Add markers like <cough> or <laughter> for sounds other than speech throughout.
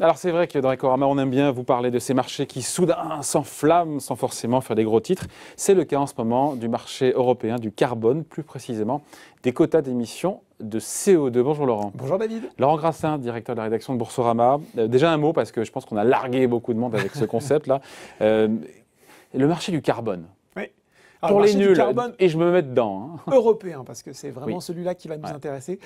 Alors c'est vrai que dans l'éco-rama, on aime bien vous parler de ces marchés qui soudain s'enflamment sans forcément faire des gros titres. C'est le cas en ce moment du marché européen du carbone, plus précisément des quotas d'émission de CO2. Bonjour Laurent. Bonjour David. Laurent Grassin, directeur de la rédaction de Boursorama. Euh, déjà un mot parce que je pense qu'on a largué beaucoup de monde avec ce <laughs> concept-là. Euh, le marché du carbone, ah, pour les nuls. et je me mets dedans. Hein. <laughs> Européen, parce que c'est vraiment celui-là qui va nous intéresser. Et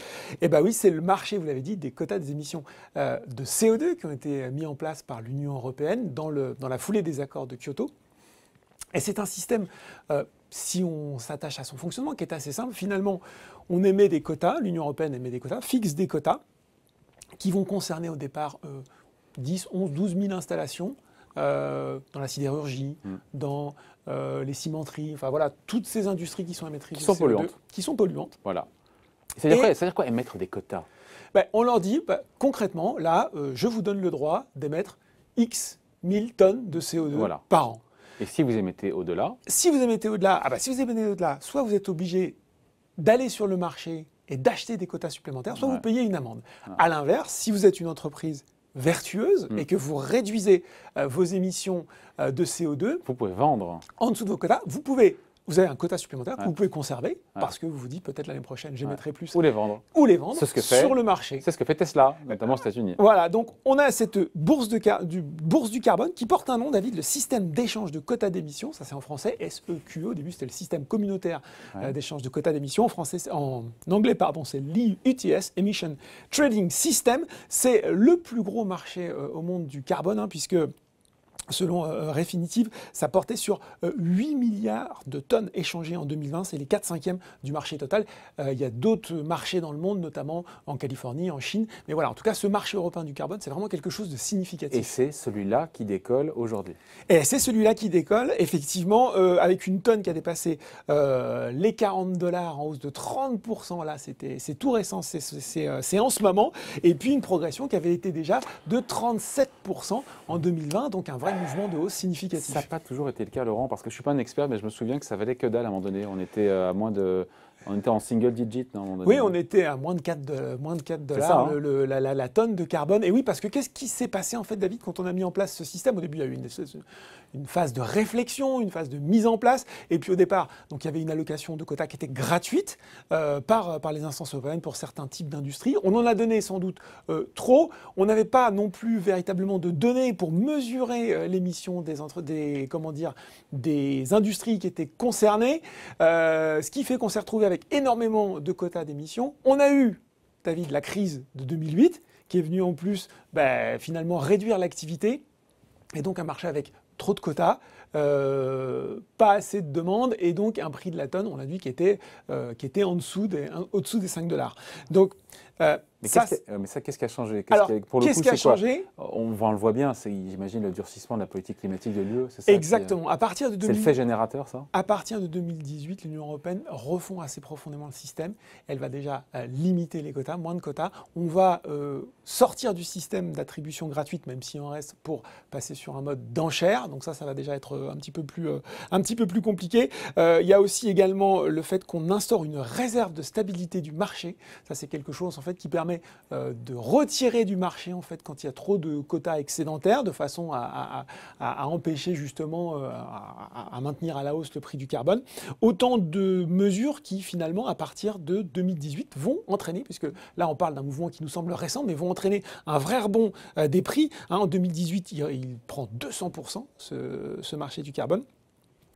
eh bien oui, c'est le marché, vous l'avez dit, des quotas des émissions euh, de CO2 qui ont été euh, mis en place par l'Union européenne dans, le, dans la foulée des accords de Kyoto. Et c'est un système, euh, si on s'attache à son fonctionnement, qui est assez simple. Finalement, on émet des quotas, l'Union européenne émet des quotas, fixe des quotas qui vont concerner au départ 10, 11, 12 000 installations euh, dans la sidérurgie, mm. dans euh, les cimenteries, enfin voilà, toutes ces industries qui sont émettrices qui sont de CO2, polluantes. qui sont polluantes. Voilà. C'est-à-dire quoi, émettre des quotas ben, On leur dit, ben, concrètement, là, euh, je vous donne le droit d'émettre X 1000 tonnes de CO2 par an. Et si vous émettez au-delà Si vous émettez au-delà, ah ben, si vous émettez au-delà, soit vous êtes obligé d'aller sur le marché et d'acheter des quotas supplémentaires, soit vous payez une amende. A À l'inverse, si vous êtes une entreprise vertueuse mm. et que vous réduisez euh, vos émissions euh, de CO2. Vous pouvez vendre. En dessous de vos quotas, vous pouvez vous avez un quota supplémentaire que vous pouvez conserver parce que vous vous dites peut-être l'année prochaine j'émettrai mettrai plus. Ou les vendre. Ou les vendre ce que sur le marché. C'est ce que fait Tesla, notamment aux États-Unis. Voilà, donc on a cette bourse, de du, bourse du carbone qui porte un nom, David, le système d'échange de quotas d'émissions. Ça, c'est en français, SEQE. E. Au début, c'était le système communautaire euh, d'échange de quotas d'émissions. En, français, en anglais, pardon, c'est l'IUTS, Emission Trading System. C'est le plus gros marché euh, au monde du carbone, hein, puisque selon euh, Refinitiv, ça portait sur 8 euh, milliards de tonnes échangées en 2020, c'est les 4 cinquièmes du marché total. Euh, il y a d'autres marchés dans le monde, notamment en Californie, en Chine, mais voilà, en tout cas, ce marché européen du carbone, c'est vraiment quelque chose de significatif. Et c'est celui-là qui décolle aujourd'hui. Et c'est celui-là qui décolle, effectivement, avec une tonne qui a dépassé les 40 dollars en hausse de 30%, là, c'est tout récent, c'est en ce moment, et puis une progression qui avait été déjà de 37% en 2020, donc un vrai mouvement de hausse significatif. Ça n'a pas toujours été le cas, Laurent, parce que je ne suis pas un expert, mais je me souviens que ça valait que dalle à un moment donné. On était euh, à moins de on était en single digit, non Oui, on était à moins de 4, de, moins de 4 dollars hein. la, tonne de carbone. Et oui, parce que qu'est-ce qui s'est passé en fait, David, quand on a mis en place ce système Au début, il y a eu une, une, phase de réflexion, une phase de mise en place. Et puis au départ, donc, il y avait une allocation de quotas qui était gratuite euh, par, euh, par les instances européennes pour certains types d'industries. On en a donné sans doute euh, trop. On n'avait pas non plus véritablement de données pour mesurer l'émission des, entre, des, comment dire, des industries qui étaient concernées. ce qui fait qu'on s'est retrouvé avec énormément de quotas d'émissions. On a eu, David, la crise de 2008, qui est venue en plus ben, finalement réduire l'activité, et donc un marché avec trop de quotas, euh, pas assez de demandes, et donc un prix de la tonne, on l'a vu, qui était, euh, qui était en dessous des, au-dessous des 5 dollars. Donc euh, euh, mais, ça, qu'est-ce qui, a changé pour ce qui a changé on, on, le voit bien, c'est, j'imagine, le durcissement de la politique climatique de l'UE, c'est ça euh, Exactement. à partir de c'est le fait générateur, ça À partir de 2018, l'Union européenne refond assez profondément le système. Elle va déjà limiter les quotas, moins de quotas. On va sortir du système d'attribution gratuite, même si on reste, pour passer sur un mode d'enchère. Donc ça, ça va déjà être un petit peu plus, un petit peu plus compliqué. Il y a aussi également le fait qu'on instaure une réserve de stabilité du marché. Ça, c'est quelque chose, en qui permet euh, de retirer du marché en fait quand il y a trop de quotas excédentaires de façon à, empêcher justement euh, à, maintenir à la hausse le prix du carbone. Autant de mesures qui finalement à partir de 2018 vont entraîner, puisque là on parle d'un mouvement qui nous semble récent, mais vont entraîner un vrai rebond euh, des prix. Hein, en 2018, il, prend 200% ce marché du carbone.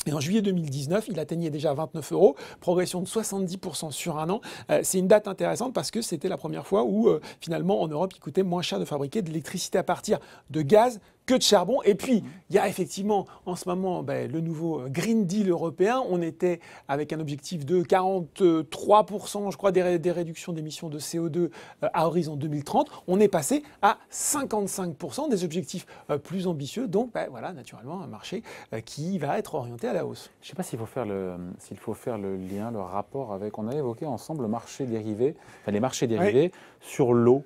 Et en juillet 2019, il atteignait déjà 29 euros, progression de 70% sur un an. Euh, c'est une date intéressante parce que c'était la première fois où euh, finalement en Europe il coûtait moins cher de fabriquer de l'électricité à partir de gaz que de charbon. Et puis, il y a effectivement en ce moment ben, le nouveau Green Deal européen. On était avec un objectif de 43%, je crois, des, réductions d'émissions de CO2 euh, à horizon 2030. On est passé à 55% des objectifs euh, plus ambitieux. Donc, ben, voilà, naturellement, un marché euh, qui va être orienté à la hausse. Je ne sais pas s'il faut, faire le, lien, le rapport avec, on a évoqué ensemble le marché dérivé, les marchés dérivés sur l'eau.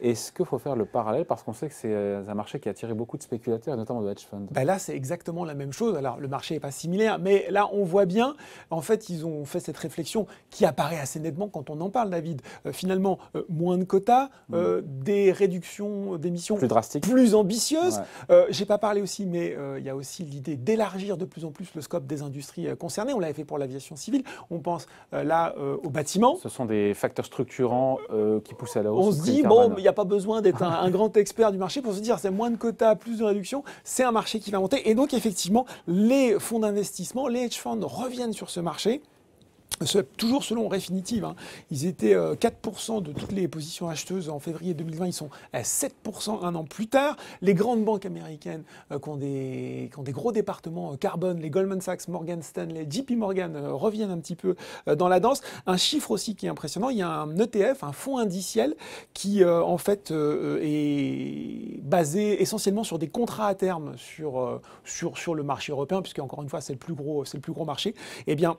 Est-ce qu'il faut faire le parallèle Parce qu'on sait que c'est euh, un marché qui a attiré beaucoup de spéculateurs, notamment de hedge funds. Ben là, c'est exactement la même chose. Alors, le marché n'est pas similaire, mais là, on voit bien, en fait, ils ont fait cette réflexion qui apparaît assez nettement quand on en parle, David. Euh, finalement, euh, moins de quotas, mm. des réductions d'émissions plus drastiques, plus ambitieuses. Je J'ai pas parlé aussi, mais il y a aussi l'idée d'élargir de plus en plus le scope des industries concernées. On l'avait fait pour l'aviation civile. On pense là au bâtiment. Ce sont des facteurs structurants qui poussent à la hausse. On se dit, bon, n'y a pas besoin d'être un, grand expert du marché pour se dire c'est moins de quotas, plus de réduction, c'est un marché qui va monter. Et donc effectivement, les fonds d'investissement, les hedge funds reviennent sur ce marché toujours selon Refinitiv, hein. ils étaient 4% euh, de toutes les positions acheteuses en février 2020, ils sont à euh, 7% un an plus tard. Les grandes banques américaines euh, qui, ont des, des, gros départements euh, carbone, les Goldman Sachs, Morgan Stanley, JP Morgan reviennent un petit peu dans la danse. Un chiffre aussi qui est impressionnant, il y a un ETF, un fonds indiciel qui en fait est basé essentiellement sur des contrats à terme sur, sur, sur le marché européen, puisque encore une fois c'est le plus gros, c'est le plus gros marché. Eh bien,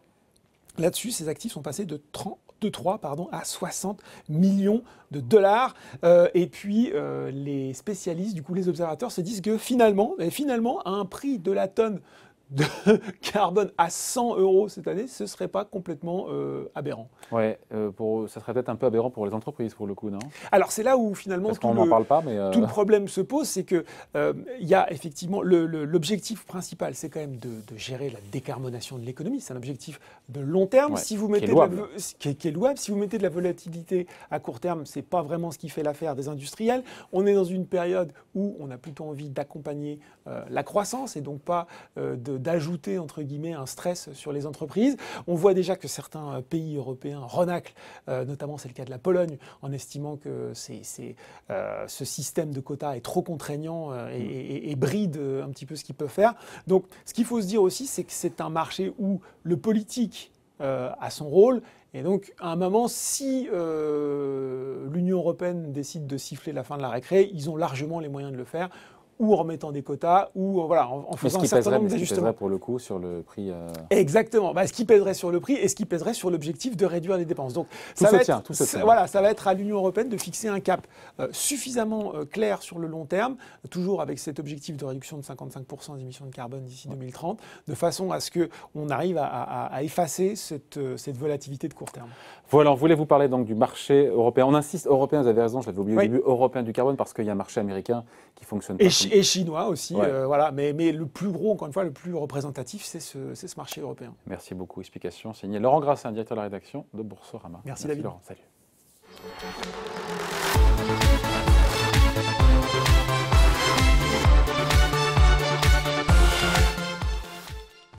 Là-dessus, ces actifs sont passés de 30 3 pardon, à 60 millions de dollars. Euh, et puis euh, les spécialistes, du coup les observateurs, se disent que finalement, eh, finalement, à un prix de la tonne de <laughs> carbone à 100 euros cette année, ce ne serait pas complètement euh, aberrant. Ouais, euh, ça serait peut-être un peu aberrant pour les entreprises pour le coup, non Alors c'est là où finalement tout, le, en parle pas, mais euh, tout le problème se pose, c'est que il y a effectivement l'objectif principal, c'est quand même de, gérer la décarbonation de l'économie. C'est un objectif de long terme. si vous mettez qui est, louable. si vous mettez de la volatilité à court terme, c'est pas vraiment ce qui fait l'affaire des industriels. On est dans une période où on a plutôt envie d'accompagner la croissance et donc pas de d'ajouter entre guillemets un stress sur les entreprises. On voit déjà que certains euh, pays européens renaclent, euh, notamment c'est le cas de la Pologne, en estimant que c'est, euh, ce système de quotas est trop contraignant mm. et, bride un petit peu ce qu'il peut faire. Donc ce qu'il faut se dire aussi, c'est que c'est un marché où le politique a son rôle et donc, à un moment, si l'Union européenne décide de siffler la fin de la récré, ils ont largement les moyens de le faire ou en remettant des quotas, ou euh, voilà, en, faisant un certain nombre d'ajustements. pour le coup sur le prix. Euh, Exactement. Bah, ce qui pèserait sur le prix et ce qui pèserait sur l'objectif de réduire les dépenses. Donc ça va être, voilà, ça va être à l'Union européenne de fixer un cap euh, suffisamment clair sur le long terme, toujours avec cet objectif de réduction de 55% des émissions de carbone d'ici 2030, de façon à ce qu'on arrive à, effacer cette, volatilité de court terme. Voilà, on voulait vous parler donc du marché européen. On insiste européen, vous avez raison, je l'avais oublié au début, européen du carbone parce qu'il y a un marché américain qui fonctionne. Pas et chinois aussi. Euh, voilà. Mais, le plus gros, encore une fois, le plus représentatif, c'est ce, marché européen. Merci beaucoup. Explication signée Laurent Grassin, directeur de la rédaction de Boursorama. Merci, Merci David. Laurent, salut.